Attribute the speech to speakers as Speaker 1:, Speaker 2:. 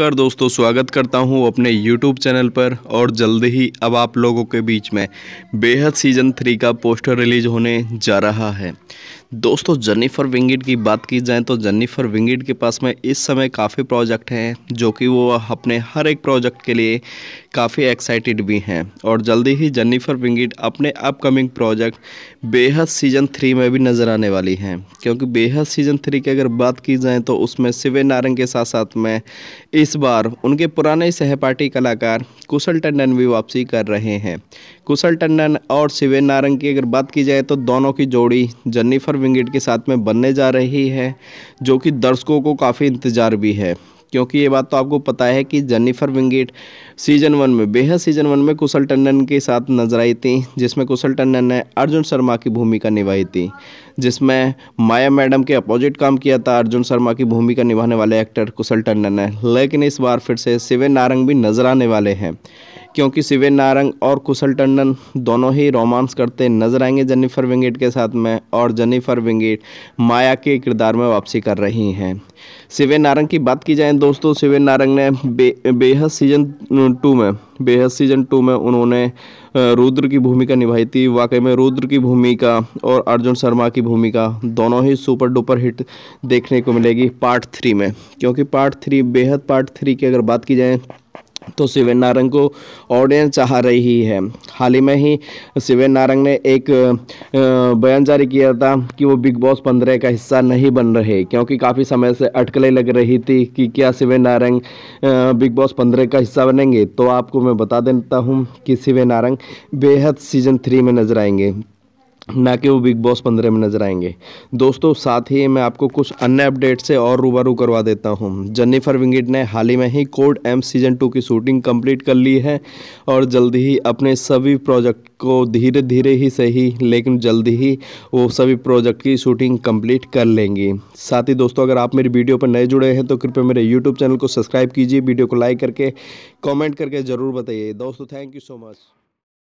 Speaker 1: कर दोस्तों स्वागत करता हूं अपने YouTube चैनल पर और जल्द ही अब आप लोगों के बीच में बेहद सीजन थ्री का पोस्टर रिलीज होने जा रहा है दोस्तों जेनिफर विंगिट की बात की जाए तो जन्नीफर विंगिट के पास में इस समय काफ़ी प्रोजेक्ट हैं जो कि वो अपने हर एक प्रोजेक्ट के लिए काफ़ी एक्साइटेड भी हैं और जल्दी ही जन्नीफर विंगिट अपने upcoming project Beyhadh season three में भी नज़र आने वाली हैं क्योंकि बेहद सीजन थ्री की अगर बात की जाए तो उसमें सिवे नारंग के साथ साथ में इस इस बार उनके पुराने सहपाठी कलाकार कुशल टंडन भी वापसी कर रहे हैं कुशल टंडन और शिवेन नारंग की अगर बात की जाए तो दोनों की जोड़ी जन्नीफर विंगेट के साथ में बनने जा रही है जो कि दर्शकों को काफ़ी इंतज़ार भी है क्योंकि ये बात तो आपको पता है कि जेनिफर विंगेट सीजन वन में बेहद सीजन वन में कुशल टंडन के साथ नजर आई थी जिसमें कुशल टंडन ने अर्जुन शर्मा की भूमिका निभाई थी जिसमें माया मैडम के अपोजिट काम किया था अर्जुन शर्मा की भूमिका निभाने वाले एक्टर कुशल टंडन ने लेकिन इस बार फिर से शिवेन नारंग भी नजर आने वाले हैं क्योंकि सिवेन नारंग और कुशल टंडन दोनों ही रोमांस करते नजर आएंगे जेनिफर विंगेट के साथ में और जेनिफर विंगेट माया के किरदार में वापसी कर रही हैं सिवेन नारंग की बात की जाए दोस्तों सिवेन नारंग ने बे बेहद सीजन टू में बेहद सीजन टू में उन्होंने रुद्र की भूमिका निभाई थी वाकई में रुद्र की भूमिका और अर्जुन शर्मा की भूमिका दोनों ही सुपर डुपर हिट देखने को मिलेगी पार्ट थ्री में क्योंकि part three Beyhadh part three की अगर बात की जाए तो शिवेन नारंग को ऑडियंस चाह रही है हाल ही में ही शिवेन नारंग ने एक बयान जारी किया था कि वो बिग बॉस पंद्रह का हिस्सा नहीं बन रहे क्योंकि काफ़ी समय से अटकलें लग रही थी कि क्या शिवेन नारंग बिग बॉस पंद्रह का हिस्सा बनेंगे तो आपको मैं बता देता हूँ कि शिवेन नारंग बेहद सीजन थ्री में नजर आएंगे ना कि वो बिग बॉस पंद्रह में नजर आएंगे दोस्तों साथ ही मैं आपको कुछ अन्य अपडेट से और रूबरू करवा देता हूं जन्नीफर विंगिट ने हाल ही में ही कोड एम सीजन टू की शूटिंग कंप्लीट कर ली है और जल्द ही अपने सभी प्रोजेक्ट को धीरे धीरे ही सही लेकिन जल्द ही वो सभी प्रोजेक्ट की शूटिंग कंप्लीट कर लेंगी साथ ही दोस्तों अगर आप मेरी वीडियो पर नए जुड़े हैं तो कृपया मेरे यूट्यूब चैनल को सब्सक्राइब कीजिए वीडियो को लाइक करके कॉमेंट करके ज़रूर बताइए दोस्तों थैंक यू सो मच